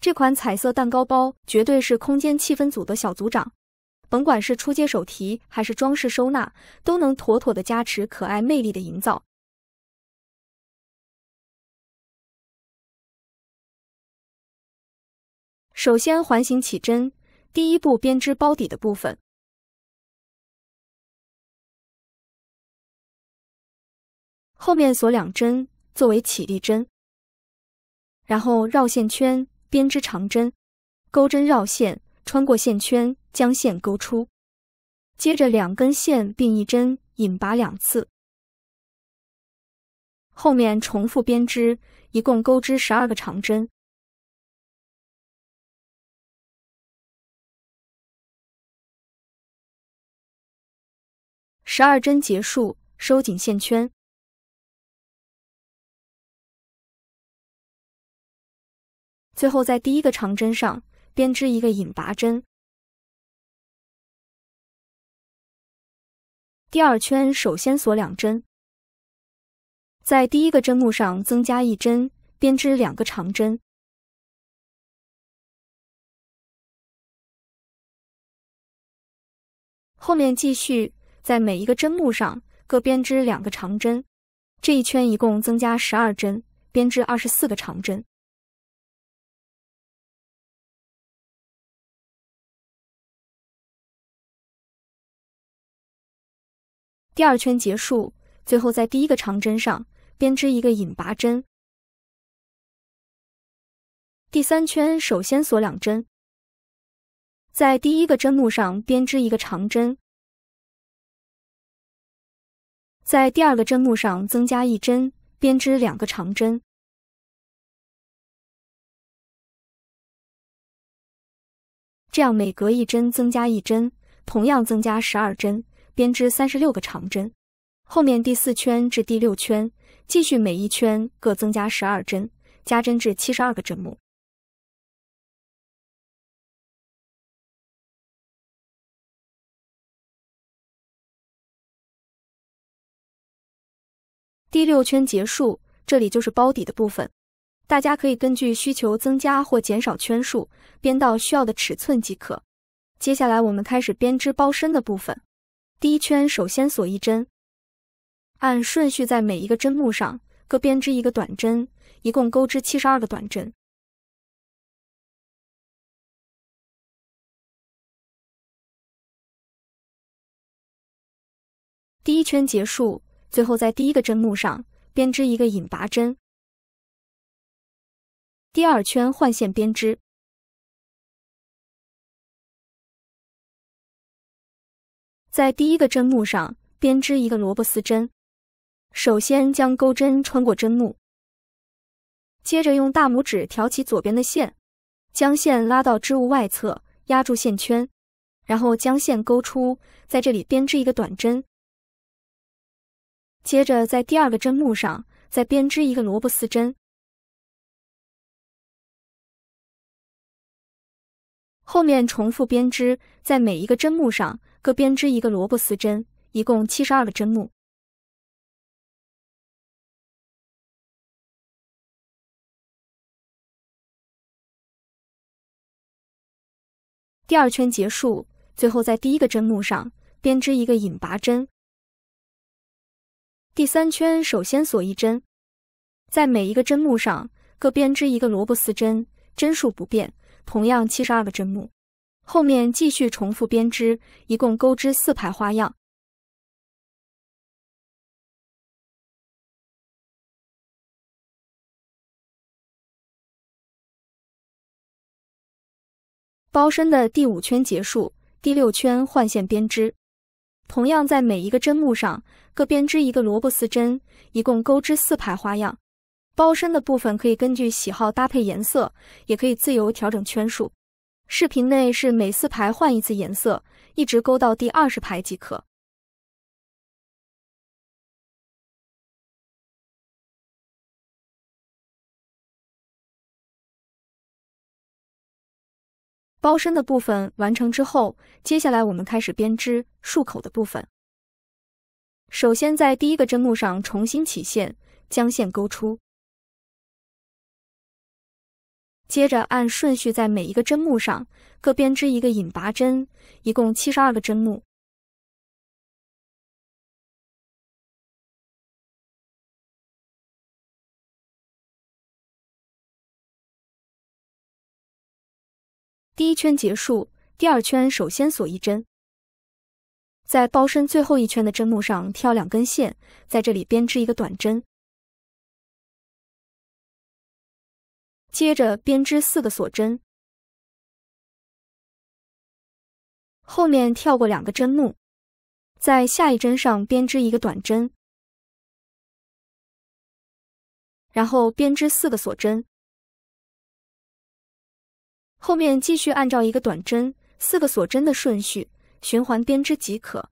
这款彩色蛋糕包绝对是空间气氛组的小组长，甭管是出街手提还是装饰收纳，都能妥妥的加持可爱魅力的营造。首先环形起针，第一步编织包底的部分，后面锁两针作为起立针，然后绕线圈。编织长针，钩针绕线，穿过线圈，将线钩出。接着两根线并一针，引拔两次。后面重复编织，一共钩织十二个长针。十二针结束，收紧线圈。最后，在第一个长针上编织一个引拔针。第二圈首先锁两针，在第一个针目上增加一针，编织两个长针。后面继续在每一个针目上各编织两个长针，这一圈一共增加十二针，编织二十四个长针。第二圈结束，最后在第一个长针上编织一个引拔针。第三圈首先锁两针，在第一个针目上编织一个长针，在第二个针目上增加一针，编织两个长针。这样每隔一针增加一针，同样增加十二针。编织三十六个长针，后面第四圈至第六圈，继续每一圈各增加十二针，加针至七十二个针目。第六圈结束，这里就是包底的部分，大家可以根据需求增加或减少圈数，编到需要的尺寸即可。接下来我们开始编织包身的部分。第一圈首先锁一针，按顺序在每一个针目上各编织一个短针，一共钩织七十二个短针。第一圈结束，最后在第一个针目上编织一个引拔针。第二圈换线编织。在第一个针目上编织一个萝卜丝针，首先将钩针穿过针目，接着用大拇指挑起左边的线，将线拉到织物外侧，压住线圈，然后将线勾出，在这里编织一个短针。接着在第二个针目上再编织一个萝卜丝针，后面重复编织，在每一个针目上。各编织一个萝卜丝针，一共七十二个针目。第二圈结束，最后在第一个针目上编织一个引拔针。第三圈首先锁一针，在每一个针目上各编织一个萝卜丝针，针数不变，同样七十二个针目。后面继续重复编织，一共钩织四排花样。包身的第五圈结束，第六圈换线编织，同样在每一个针目上各编织一个萝卜丝针，一共钩织四排花样。包身的部分可以根据喜好搭配颜色，也可以自由调整圈数。视频内是每四排换一次颜色，一直钩到第二十排即可。包身的部分完成之后，接下来我们开始编织束口的部分。首先在第一个针目上重新起线，将线钩出。接着按顺序在每一个针目上各编织一个引拔针，一共七十二个针目。第一圈结束，第二圈首先锁一针，在包身最后一圈的针目上挑两根线，在这里编织一个短针。接着编织四个锁针，后面跳过两个针目，在下一针上编织一个短针，然后编织四个锁针，后面继续按照一个短针、四个锁针的顺序循环编织即可。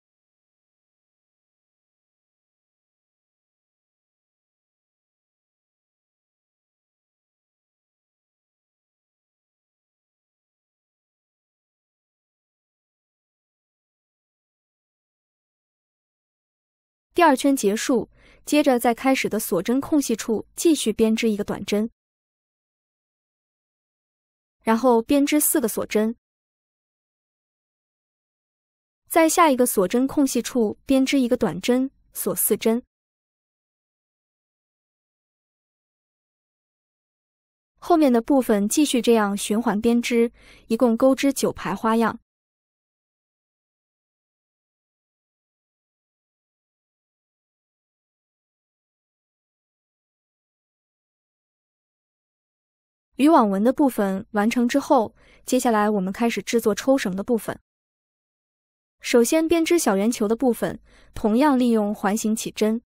二圈结束，接着在开始的锁针空隙处继续编织一个短针，然后编织四个锁针，在下一个锁针空隙处编织一个短针，锁四针。后面的部分继续这样循环编织，一共钩织九排花样。渔网纹的部分完成之后，接下来我们开始制作抽绳的部分。首先编织小圆球的部分，同样利用环形起针，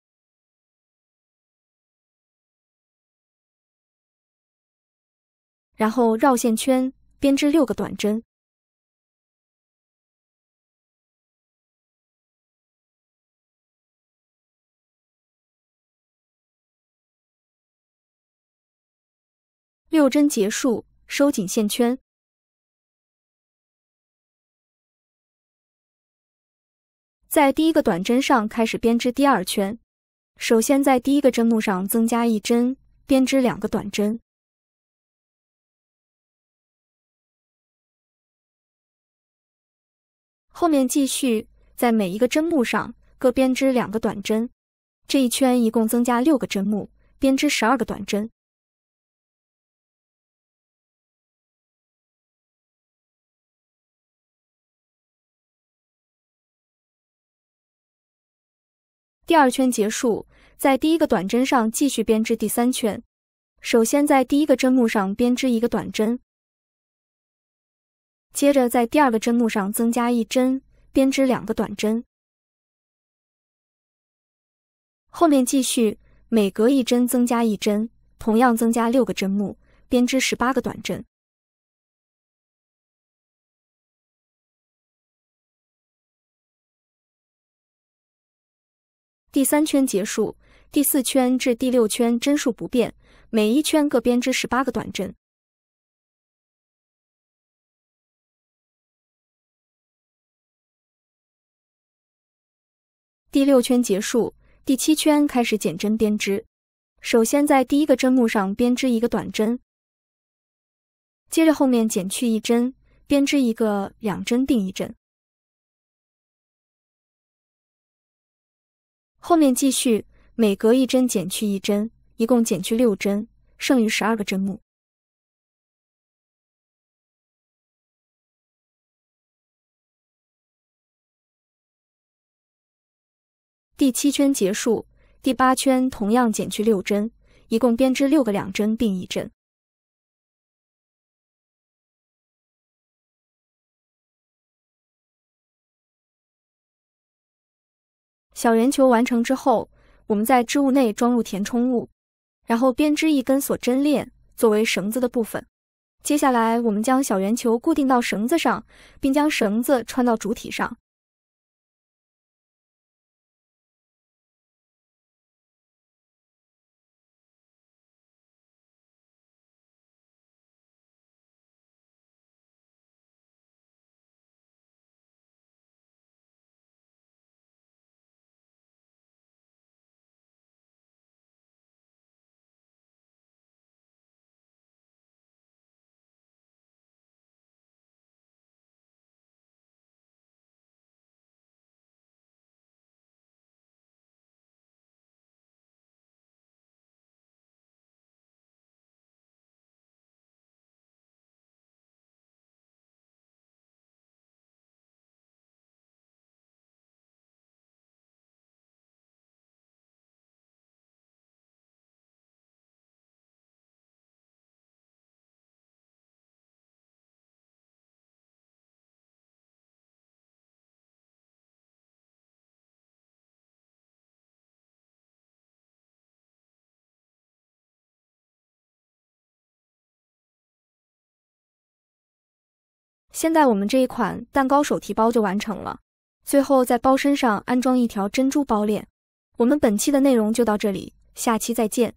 然后绕线圈编织六个短针。六针结束，收紧线圈。在第一个短针上开始编织第二圈。首先在第一个针目上增加一针，编织两个短针。后面继续在每一个针目上各编织两个短针。这一圈一共增加六个针目，编织十二个短针。第二圈结束，在第一个短针上继续编织第三圈。首先在第一个针目上编织一个短针，接着在第二个针目上增加一针，编织两个短针。后面继续每隔一针增加一针，同样增加六个针目，编织十八个短针。第三圈结束，第四圈至第六圈针数不变，每一圈各编织十八个短针。第六圈结束，第七圈开始减针编织。首先在第一个针目上编织一个短针，接着后面减去一针，编织一个两针并一针。后面继续，每隔一针减去一针，一共减去六针，剩余十二个针目。第七圈结束，第八圈同样减去六针，一共编织六个两针并一针。小圆球完成之后，我们在织物内装入填充物，然后编织一根锁针链作为绳子的部分。接下来，我们将小圆球固定到绳子上，并将绳子穿到主体上。现在我们这一款蛋糕手提包就完成了。最后在包身上安装一条珍珠包链。我们本期的内容就到这里，下期再见。